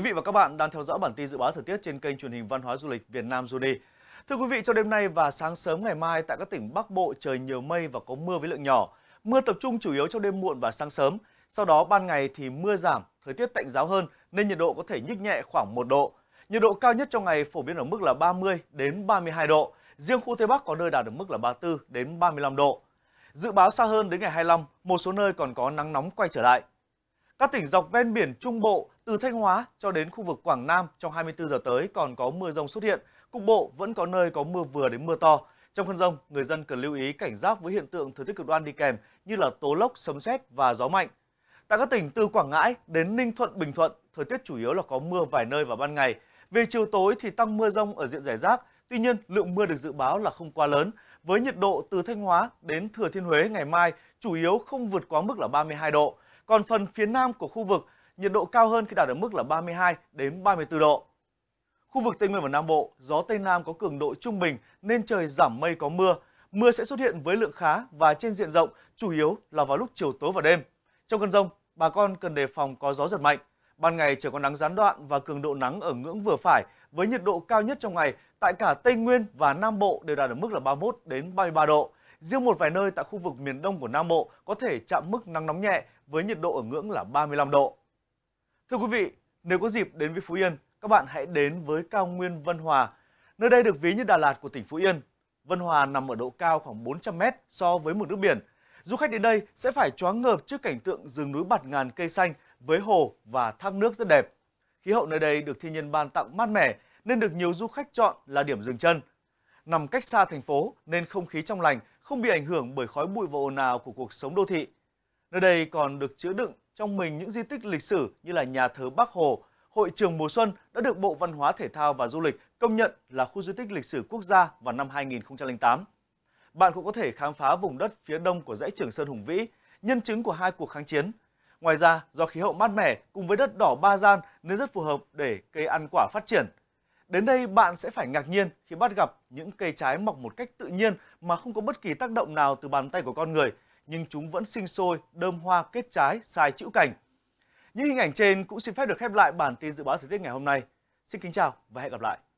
Quý vị và các bạn đang theo dõi bản tin dự báo thời tiết trên kênh truyền hình Văn hóa Du lịch Việt Nam Juni. Thưa quý vị, trong đêm nay và sáng sớm ngày mai tại các tỉnh Bắc Bộ trời nhiều mây và có mưa với lượng nhỏ. Mưa tập trung chủ yếu trong đêm muộn và sáng sớm. Sau đó ban ngày thì mưa giảm, thời tiết tạnh giáo hơn nên nhiệt độ có thể nhích nhẹ khoảng 1 độ. Nhiệt độ cao nhất trong ngày phổ biến ở mức là 30 đến 32 độ. Riêng khu Tây Bắc có nơi đạt được mức là 34 đến 35 độ. Dự báo xa hơn đến ngày 25, một số nơi còn có nắng nóng quay trở lại. Các tỉnh dọc ven biển Trung Bộ, từ Thanh Hóa cho đến khu vực Quảng Nam trong 24 giờ tới còn có mưa rông xuất hiện. Cục bộ vẫn có nơi có mưa vừa đến mưa to. Trong cơn rông, người dân cần lưu ý cảnh giác với hiện tượng thời tiết cực đoan đi kèm như là tố lốc, sấm sét và gió mạnh. Tại các tỉnh từ Quảng Ngãi đến Ninh Thuận, Bình Thuận, thời tiết chủ yếu là có mưa vài nơi vào ban ngày. Về chiều tối thì tăng mưa rông ở diện rải rác, tuy nhiên lượng mưa được dự báo là không quá lớn. Với nhiệt độ từ Thanh Hóa đến Thừa Thiên Huế ngày mai chủ yếu không vượt quá mức là 32 độ. Còn phần phía nam của khu vực, nhiệt độ cao hơn khi đạt ở mức là 32 đến 34 độ. Khu vực Tây Nguyên và Nam Bộ, gió Tây Nam có cường độ trung bình nên trời giảm mây có mưa. Mưa sẽ xuất hiện với lượng khá và trên diện rộng, chủ yếu là vào lúc chiều tối và đêm. Trong cơn rông, bà con cần đề phòng có gió giật mạnh. Ban ngày trời có nắng gián đoạn và cường độ nắng ở ngưỡng vừa phải với nhiệt độ cao nhất trong ngày tại cả Tây Nguyên và Nam Bộ đều đạt ở mức là 31 đến 33 độ. Riêng một vài nơi tại khu vực miền đông của Nam Bộ có thể chạm mức nắng nóng nhẹ với nhiệt độ ở ngưỡng là 35 độ. Thưa quý vị, nếu có dịp đến với Phú Yên, các bạn hãy đến với cao nguyên Vân Hòa. Nơi đây được ví như Đà Lạt của tỉnh Phú Yên. Vân Hòa nằm ở độ cao khoảng 400 m so với mực nước biển. Du khách đến đây sẽ phải choáng ngợp trước cảnh tượng rừng núi bạt ngàn cây xanh với hồ và thác nước rất đẹp. Khí hậu nơi đây được thiên nhiên ban tặng mát mẻ nên được nhiều du khách chọn là điểm dừng chân nằm cách xa thành phố nên không khí trong lành, không bị ảnh hưởng bởi khói bụi và ồn ào của cuộc sống đô thị. Nơi đây còn được chứa đựng trong mình những di tích lịch sử như là nhà thờ Bắc Hồ, hội trường mùa xuân đã được Bộ Văn hóa Thể thao và Du lịch công nhận là khu di tích lịch sử quốc gia vào năm 2008. Bạn cũng có thể khám phá vùng đất phía đông của dãy Trường Sơn Hùng Vĩ, nhân chứng của hai cuộc kháng chiến. Ngoài ra, do khí hậu mát mẻ cùng với đất đỏ ba gian nên rất phù hợp để cây ăn quả phát triển – Đến đây bạn sẽ phải ngạc nhiên khi bắt gặp những cây trái mọc một cách tự nhiên mà không có bất kỳ tác động nào từ bàn tay của con người, nhưng chúng vẫn sinh sôi, đơm hoa kết trái, sai chữ cảnh. Những hình ảnh trên cũng xin phép được khép lại bản tin dự báo thời tiết ngày hôm nay. Xin kính chào và hẹn gặp lại.